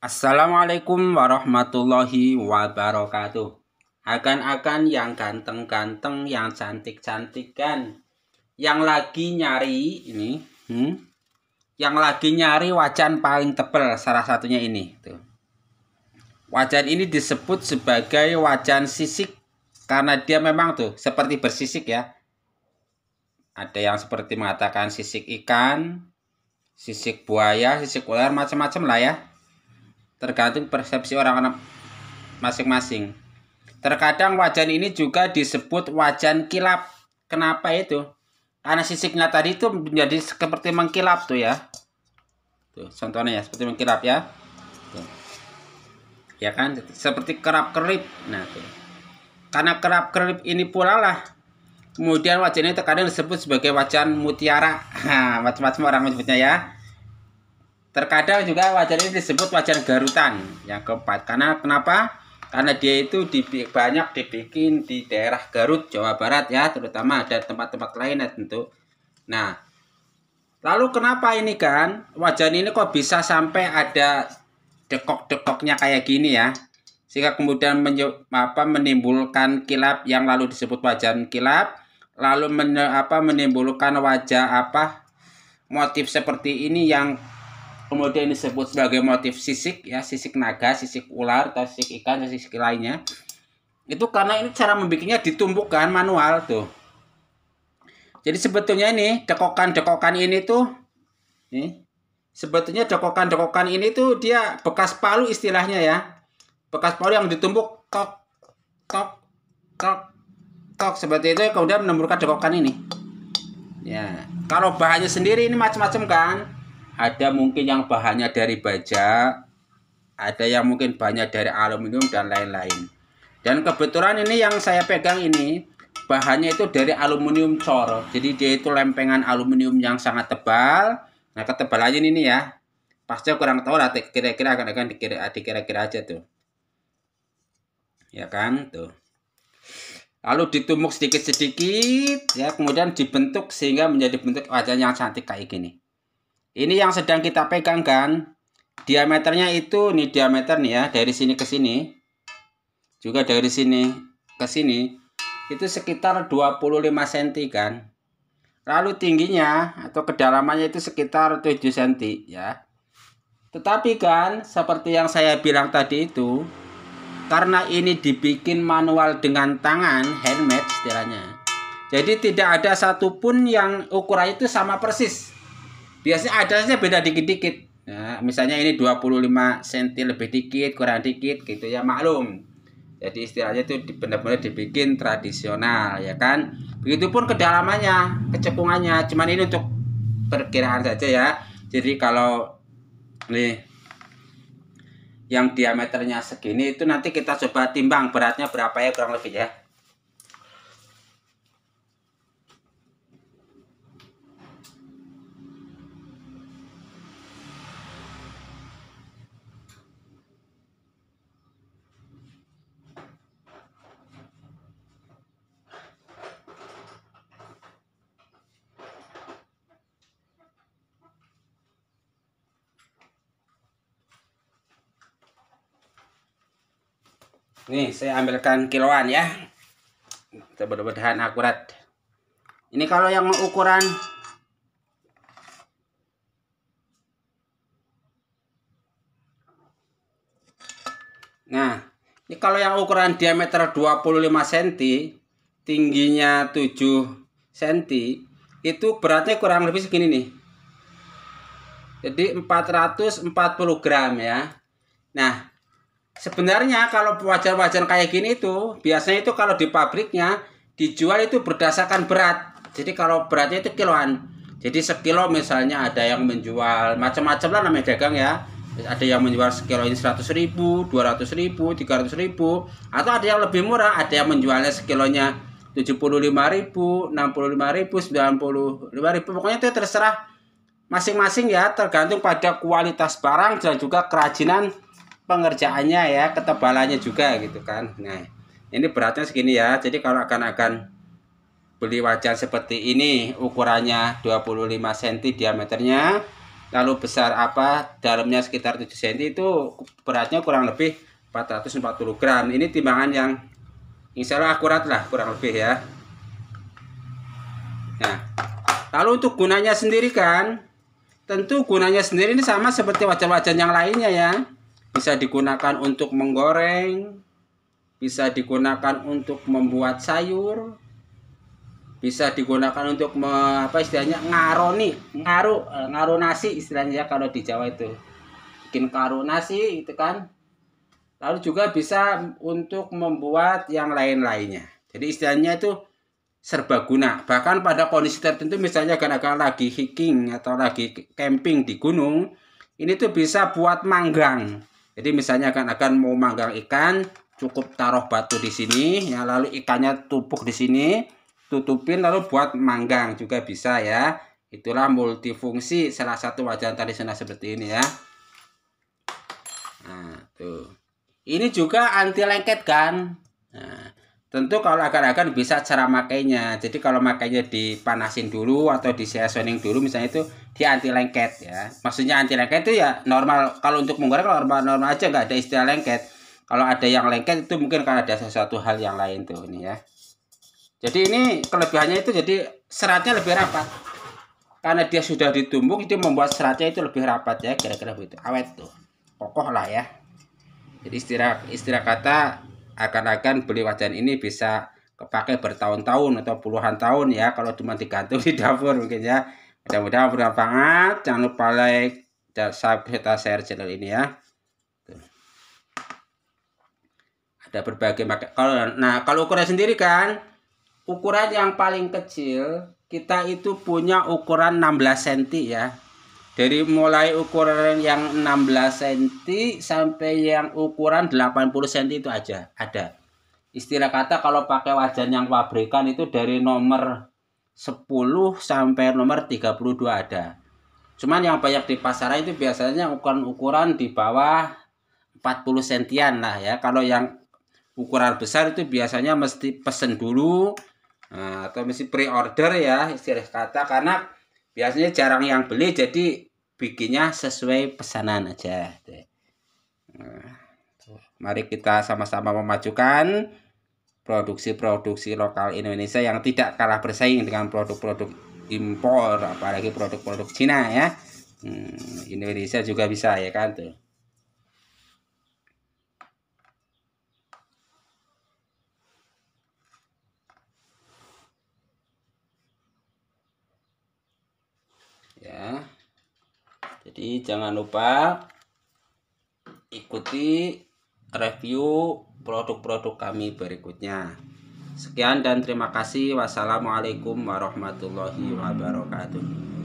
Assalamualaikum warahmatullahi wabarakatuh. Akan-akan yang ganteng-ganteng, yang cantik-cantik kan, yang lagi nyari ini, hmm, yang lagi nyari wajan paling tebal salah satunya ini. Tuh. Wajan ini disebut sebagai wajan sisik karena dia memang tuh seperti bersisik ya. Ada yang seperti mengatakan sisik ikan, sisik buaya, sisik ular macam-macam lah ya tergantung persepsi orang-orang masing-masing. Terkadang wajan ini juga disebut wajan kilap. Kenapa itu? Karena sisiknya tadi itu menjadi seperti mengkilap tuh ya. Tuh, contohnya ya, seperti mengkilap ya. Tuh. Ya kan, seperti kerap-kerip. Nah, tuh. Karena kerap-kerip ini pula lah Kemudian wajan ini terkadang disebut sebagai wajan mutiara. macam-macam orang menyebutnya ya. Terkadang juga wajan ini disebut wajan Garutan yang keempat. Karena kenapa? Karena dia itu banyak dibikin di daerah Garut, Jawa Barat ya, terutama ada tempat-tempat lainnya tentu. Nah, lalu kenapa ini kan wajan ini kok bisa sampai ada dekok-dekoknya kayak gini ya? Sehingga kemudian apa, menimbulkan kilap yang lalu disebut wajan kilap, lalu men, apa menimbulkan wajah apa motif seperti ini yang kemudian disebut sebagai motif sisik ya sisik naga sisik ular atau sisik ikan atau sisik lainnya itu karena ini cara membuatnya ditumbukan manual tuh jadi sebetulnya ini dekokan-dekokan ini tuh nih sebetulnya dekokan-dekokan ini tuh dia bekas palu istilahnya ya bekas palu yang ditumbuk kok kok kok kok seperti itu kemudian menumbuhkan dekokan ini ya kalau bahannya sendiri ini macam-macam kan ada mungkin yang bahannya dari baja, ada yang mungkin banyak dari aluminium dan lain-lain. Dan kebetulan ini yang saya pegang ini bahannya itu dari aluminium cor. Jadi dia itu lempengan aluminium yang sangat tebal. Nah, ketebalannya ini ya. Pasca kurang tahu lah kira-kira akan akan dikira-kira aja tuh. Ya kan? Tuh. Lalu ditumbuk sedikit-sedikit ya, kemudian dibentuk sehingga menjadi bentuk wajah yang cantik kayak gini. Ini yang sedang kita pegang kan. Diameternya itu nih diameter nih ya dari sini ke sini. Juga dari sini ke sini itu sekitar 25 cm kan. Lalu tingginya atau kedalamannya itu sekitar 7 cm ya. Tetapi kan seperti yang saya bilang tadi itu karena ini dibikin manual dengan tangan handmade istilahnya. Jadi tidak ada satupun yang ukurannya itu sama persis biasanya atasnya beda dikit-dikit ya, misalnya ini 25 cm lebih dikit kurang dikit gitu ya maklum jadi istilahnya itu benar-benar dibikin tradisional ya kan begitupun kedalamannya kecekungannya cuman ini untuk perkiraan saja ya jadi kalau nih yang diameternya segini itu nanti kita coba timbang beratnya berapa ya kurang lebih ya Nih, saya ambilkan kiloan ya. Kita mudah-mudahan akurat. Ini kalau yang ukuran Nah, ini kalau yang ukuran diameter 25 cm, tingginya 7 cm, itu beratnya kurang lebih segini nih. Jadi 440 gram ya. Nah, Sebenarnya kalau wajan-wajan kayak gini itu biasanya itu kalau di pabriknya dijual itu berdasarkan berat. Jadi kalau beratnya itu kiloan. Jadi sekilo misalnya ada yang menjual macam-macam lah namanya dagang ya. Ada yang menjual sekilo ini 100 ribu, 200 ribu, 300 ribu. Atau ada yang lebih murah, ada yang menjualnya sekilonya 75 ribu, 65 ribu, 95 ribu. Pokoknya itu terserah masing-masing ya tergantung pada kualitas barang dan juga kerajinan pengerjaannya ya ketebalannya juga gitu kan nah ini beratnya segini ya jadi kalau akan-akan beli wajan seperti ini ukurannya 25 cm diameternya lalu besar apa dalamnya sekitar 7 cm itu beratnya kurang lebih 440 gram ini timbangan yang insya Allah akurat lah kurang lebih ya nah lalu untuk gunanya sendiri kan tentu gunanya sendiri ini sama seperti wajan-wajan yang lainnya ya bisa digunakan untuk menggoreng, bisa digunakan untuk membuat sayur, bisa digunakan untuk me, apa istilahnya ngaroni, ngaruh eh, ngaru nasi istilahnya ya kalau di Jawa itu. Bikin karu nasi itu kan. Lalu juga bisa untuk membuat yang lain-lainnya. Jadi istilahnya itu serbaguna. Bahkan pada kondisi tertentu misalnya kan akan lagi hiking atau lagi camping di gunung, ini tuh bisa buat manggang jadi misalnya akan akan mau manggang ikan, cukup taruh batu di sini ya lalu ikannya tumpuk di sini, tutupin lalu buat manggang juga bisa ya. Itulah multifungsi salah satu wajan tradisional seperti ini ya. Nah, tuh. Ini juga anti lengket kan? Nah, Tentu kalau agar-agar bisa cara makainya. Jadi kalau makainya dipanasin dulu atau di seasoning dulu misalnya itu di anti lengket ya. Maksudnya anti lengket itu ya normal kalau untuk menggoreng normal normal aja nggak ada istilah lengket. Kalau ada yang lengket itu mungkin karena ada sesuatu hal yang lain tuh ini ya. Jadi ini kelebihannya itu jadi seratnya lebih rapat. Karena dia sudah ditumbuk itu membuat seratnya itu lebih rapat ya kira-kira begitu. Awet tuh. Kokoh lah ya. Jadi istilah istilah kata akan-akan beli wajan ini bisa kepakai bertahun-tahun atau puluhan tahun ya kalau cuma digantung di dapur mungkin ya mudah-mudahan bermanfaat jangan lupa like dan subscribe serta share channel ini ya Tuh. ada berbagai macam kalau nah kalau ukuran sendiri kan ukuran yang paling kecil kita itu punya ukuran 16 cm ya dari mulai ukuran yang 16 cm sampai yang ukuran 80 cm itu aja ada istilah kata kalau pakai wajan yang pabrikan itu dari nomor 10 sampai nomor 32 ada cuman yang banyak di pasaran itu biasanya ukuran-ukuran di bawah 40 sentian lah ya kalau yang ukuran besar itu biasanya mesti pesen dulu eh, atau mesti pre-order ya istilah kata karena biasanya jarang yang beli jadi bikinnya sesuai pesanan aja nah, mari kita sama-sama memajukan produksi-produksi lokal Indonesia yang tidak kalah bersaing dengan produk-produk impor apalagi produk-produk Cina ya hmm, Indonesia juga bisa ya kan tuh ya jadi jangan lupa ikuti review produk-produk kami berikutnya sekian dan terima kasih wassalamualaikum warahmatullahi wabarakatuh